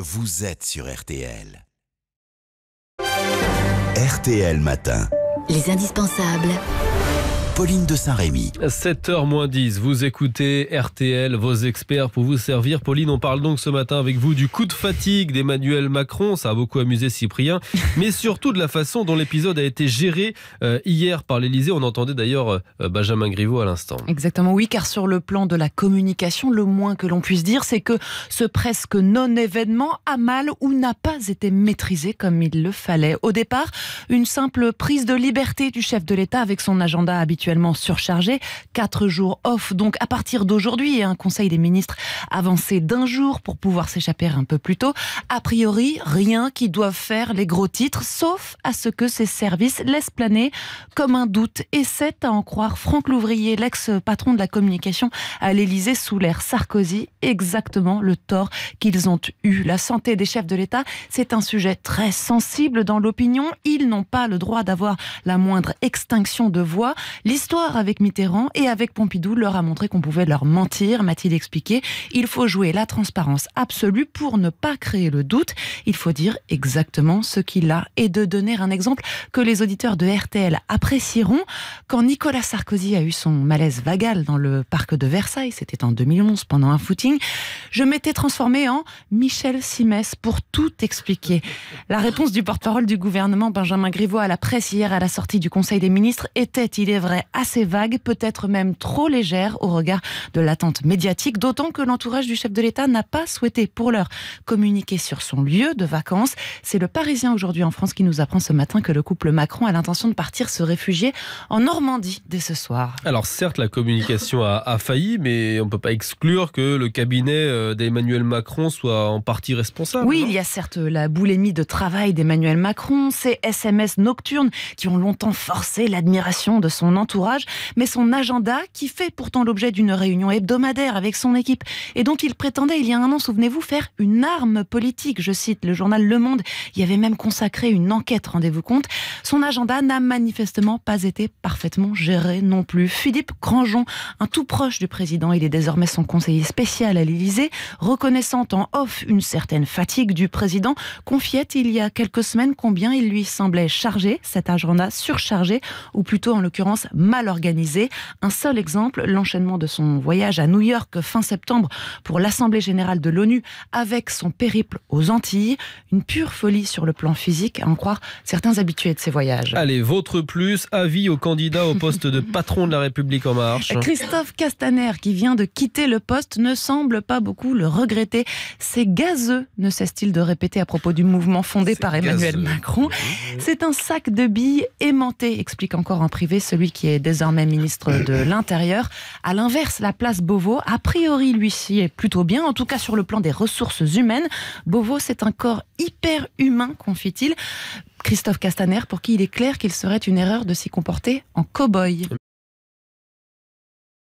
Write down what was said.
Vous êtes sur RTL. RTL Matin. Les indispensables. Pauline de Saint-Rémy. 7h moins 10, vous écoutez RTL, vos experts pour vous servir. Pauline, on parle donc ce matin avec vous du coup de fatigue d'Emmanuel Macron, ça a beaucoup amusé Cyprien, mais surtout de la façon dont l'épisode a été géré euh, hier par l'Elysée. On entendait d'ailleurs euh, euh, Benjamin Griveaux à l'instant. Exactement, oui, car sur le plan de la communication, le moins que l'on puisse dire, c'est que ce presque non-événement a mal ou n'a pas été maîtrisé comme il le fallait. Au départ, une simple prise de liberté du chef de l'État avec son agenda habituel actuellement surchargé. Quatre jours off, donc à partir d'aujourd'hui, un conseil des ministres avancé d'un jour pour pouvoir s'échapper un peu plus tôt. A priori, rien qui doivent faire les gros titres, sauf à ce que ces services laissent planer comme un doute. Et c'est à en croire Franck Louvrier, l'ex-patron de la communication à l'Élysée sous l'ère Sarkozy, exactement le tort qu'ils ont eu. La santé des chefs de l'État, c'est un sujet très sensible dans l'opinion. Ils n'ont pas le droit d'avoir la moindre extinction de voix. L'histoire avec Mitterrand et avec Pompidou leur a montré qu'on pouvait leur mentir, m'a-t-il expliqué. Il faut jouer la transparence absolue pour ne pas créer le doute. Il faut dire exactement ce qu'il a et de donner un exemple que les auditeurs de RTL apprécieront. Quand Nicolas Sarkozy a eu son malaise vagal dans le parc de Versailles, c'était en 2011 pendant un footing, je m'étais transformé en Michel Simès pour tout expliquer. La réponse du porte-parole du gouvernement Benjamin Griveaux à la presse hier à la sortie du Conseil des ministres était, il est vrai, assez vague, peut-être même trop légère au regard de l'attente médiatique, d'autant que l'entourage du chef de l'État n'a pas souhaité pour l'heure communiquer sur son lieu de vacances. C'est le Parisien aujourd'hui en France qui nous apprend ce matin que le couple Macron a l'intention de partir se réfugier en Normandie dès ce soir. Alors certes, la communication a, a failli, mais on ne peut pas exclure que le cabinet euh, euh, d'Emmanuel Macron soit en partie responsable. Oui, il y a certes la boulimie de travail d'Emmanuel Macron, ses SMS nocturnes qui ont longtemps forcé l'admiration de son entourage, mais son agenda qui fait pourtant l'objet d'une réunion hebdomadaire avec son équipe et dont il prétendait il y a un an, souvenez-vous, faire une arme politique. Je cite le journal Le Monde, y avait même consacré une enquête, rendez-vous compte. Son agenda n'a manifestement pas été parfaitement géré non plus. Philippe Granjon, un tout proche du président, il est désormais son conseiller spécial à l'Élysée reconnaissant en off une certaine fatigue du président, confiait il y a quelques semaines combien il lui semblait chargé, cet agenda surchargé, ou plutôt en l'occurrence mal organisé. Un seul exemple, l'enchaînement de son voyage à New York fin septembre pour l'Assemblée générale de l'ONU avec son périple aux Antilles, une pure folie sur le plan physique, à en croire certains habitués de ces voyages. Allez, votre plus, avis au candidat au poste de patron de la République en marche. Christophe Castaner, qui vient de quitter le poste, ne semble pas beaucoup le regretter. C'est gazeux, ne cesse-t-il de répéter à propos du mouvement fondé par Emmanuel Macron. Mhm. C'est un sac de billes aimanté, explique encore en privé celui qui est désormais ministre de l'Intérieur. À l'inverse, la place Beauvau, a priori, lui, ci est plutôt bien, en tout cas sur le plan des ressources humaines. Beauvau, c'est un corps hyper humain, confie-t-il. Christophe Castaner, pour qui il est clair qu'il serait une erreur de s'y comporter en cow-boy.